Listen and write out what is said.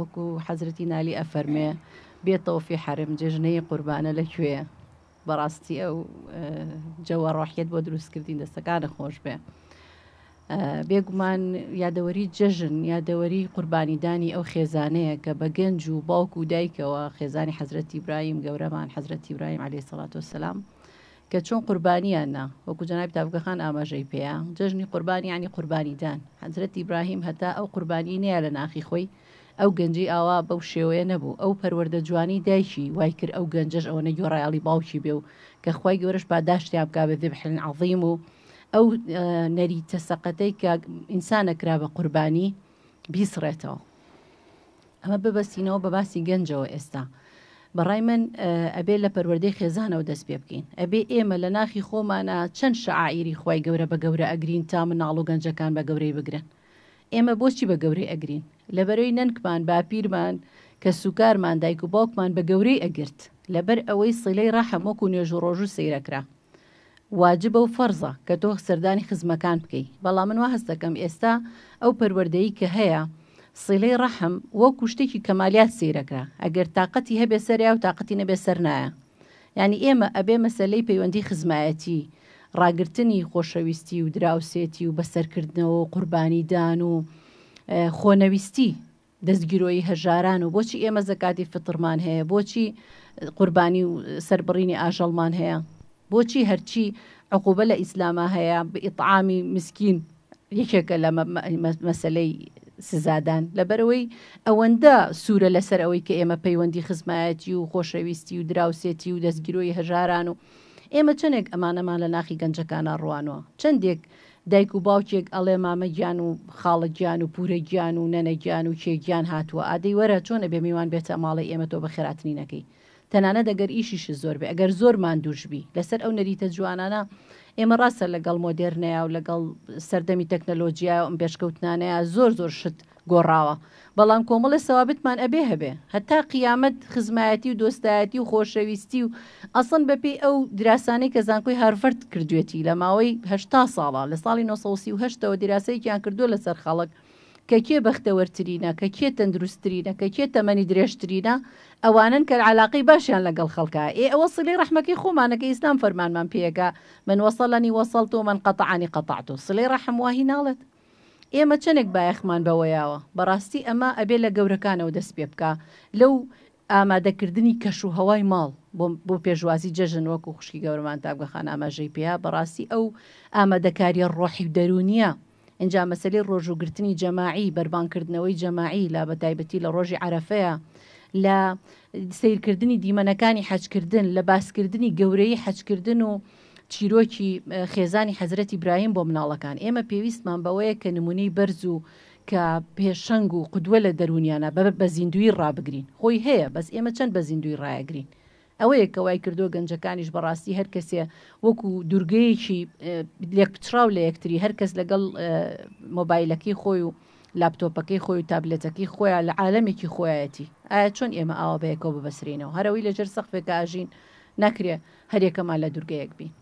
وەکو حەزرەی نالی ئەفەرمێ بێتەوەفی حرم جێژنەی قوربانە لەکوێ بەڕاستی ئەو جەوە ڕاحێت بۆ دروستکردین دەستەکانە خۆش بێ. بێگومان یادەوەری جەژن یادەوەری قوربانیدانی ئەو خێزانەیە کە بە گەنج و باوک و دایکەوە خێزانی حەزرەتی برایم گەورەمان حەزرەتی برایم عليه سەڵات و سلام. کە چۆن قوربانیانە وەکو جناب تابگەخان ئاماژەی پێیان جژنی قوربانی ینی قوربانیدان حەزرەت ئیبراهیم هەتا ئەو قوربانی نییە لە ناخی خۆی ئەو گەنجی ئاوا بەو شێوەیە نەبوو ئەو پەروەەردە جوانی دایکی وای کرد ئەو گەنجش ئەوەنە گۆڕایاڵی باوکی بێ و کە خخوای گەورش باداشتیان بکە بە دبحن عظیم و ئەو نەری تەسەقەتەی کە ئینسانە کرا بە قوربانی بیسڕێتەوە ئەمە ببەستینەوە بە باسی گەنجەوە ئێستا. بەڕای من ئەبێ لە پەروەردەی خێزانەوە دەست پێ بکەین ئەبێ ئێمە لە ناخی خۆمانە چەند شعائری خی گەورە بە گەورە ئەگرین تا مناڵ و گەنجەکان بە گەورەی بگرن ئێمە بۆچی بە گەورەی ئەگرین لەبەرەوەی نەنکمان باپیرمان کە سوکارمان دایک و باوکمان بە گەورەی ئەگرت لەبەر ئەوەی سڵەی ڕەحەمۆک و نوێژ و ڕۆژ و سەیرەکرا واجبە و فەرزە کە تۆ سەردانی خزمەکان بکەیت بەڵام من وا هەست دەکەم ئێستا ئەو پەروەردەیی کە هەیە سڵەی ڕەحم وەکو شتێکی کەمالیات سیرەکرا ئەگەر تااقەتی هەبێ سەریا و تااقەتی نەبێ سەر نایە یعنی ئێمە ئەبێ مەسلەی پەیوەندی خزمایەتی ڕاگررتنی خۆشەویستی و دراوسێتی و بەسەرکردنەوە و قوربانیدان و خۆنەویستی دەستگیرۆی هەژاران و بۆچی ئێمە زەکاتی فترمان هەیە بۆچی قوربانی و سربڕینی ئاژەڵمان هەیە بۆچی هەرچی عقوبە لە ئیسلامە هەیە بئیطعامی مسکین یەکێکە لە مەسلەی سزادان لەبەرەوەی ئەوەندە سوورە لەسەر ئەوەی کە ئێمە پەیوەندی خزمایەتی و خۆشەویستی و دراوسێتی و دەستگیرۆی هەژاران و ئێمە چندێک ئەمانەمان لە ناخی گەنجەکانە ڕوانەوە چندێک دایک و باوکێک ئەڵێ مامە گیان و خاڵە گیان و پورە گیان و نەنە گیان و چێکگیان هاتووە ئادەی وەرە چۆنە بێ میوان بێتە ماڵی ئێمە تۆ بە خێراتنی نەکەی تەنانە دەگەر ئیشیش زۆر بێ ئەگەر زۆرمان دووشبی لەسەر ئەو نەریتە جوانانە ئێمە ڕاستە لەگەڵ مۆدررنەیە و لەگەڵ سەردەمی تەکنەلۆژیای ئەم پێشکەوتنانەیە زۆر زۆر شت گۆڕاوە بەڵام کۆمەڵە سەوابتمان ئەبێ هەبێ هەتا قیامەت خزمایەتی و دۆستایەتی و خۆشەویستی و ئەسن بەپی ئەو دراسانی کە زانکۆی هەرفرد کردوێتی لە ماوەیه ساڵە لە ساڵی 1970 دیراسەیەکیان کردو لەسەر خەڵک کە کێ بەختەوەرترینە کە کێ تەندروستترینە کە کێ تەمەنی درێژترینە ئەوانن کە علاقی باشیان لەگەڵ خەڵکە ئێ ئەوە سلی ڕحمەکەی خۆمانەکە ئیسلام فەرمانمان پێەکە من وەسەڵنی وەسەڵت و من قەتعانی قەتعات و سلی ڕەحمواهی ناڵێت ئێمە چنێک بایەخمان بەوەیەوە بەڕاستی ئەمە ئەبێ لە گەورەکانەوە دەست پێ بکە لەو ئامادەکردنی کەش و هەوای ماڵ بۆ پێشوازی جەژن وەکو خوشکی گەورەمان تاگەخان ئاماژەی پێیا بەڕاستی ئەو ئامادەکاریە ڕۆحی دەرونیە ئەجا مەسلی ڕۆژوگرتنی جەماعی بربانکردنەوەی جەماعی لا بە تایبەتی لە ڕۆژی عرفەیە لە سیرکردنی دیمەنەکانی حەجکردن لە باسکردنی گەورەی حەجکردن و چیرۆکی خێزانی حەزرەتی برایم بۆ مناڵەکان ئێمە پێویستمان بەوەیە کە نمونەی بەرز و کە پێشەنگ و قدووە لە دەرونیانە بە بە زیندوی ڕابگرین خۆی هەیە بەس ئێمە چەند بە زیندوی ڕایەگرین ئەوەیە کە وای کردو گەنجەکانیش بەڕاستی هەر کەسێ وەکو دوورگەیەکی لێک پچراو لە یەکتری هەرکەس لەگەڵ مۆبایلەکەی خۆی و لاپتۆپەکەی خۆی و تابلەتەکەی خۆیان لە عاالمێکی خۆیەتی ئایا چۆن ئێمە ئاوا بەیەکەوە ببەسرینەوە هەرەوەی لەجر سەخفێک ئاژین ناکرێ هەرێکەمان لە دوورگەیەک بین.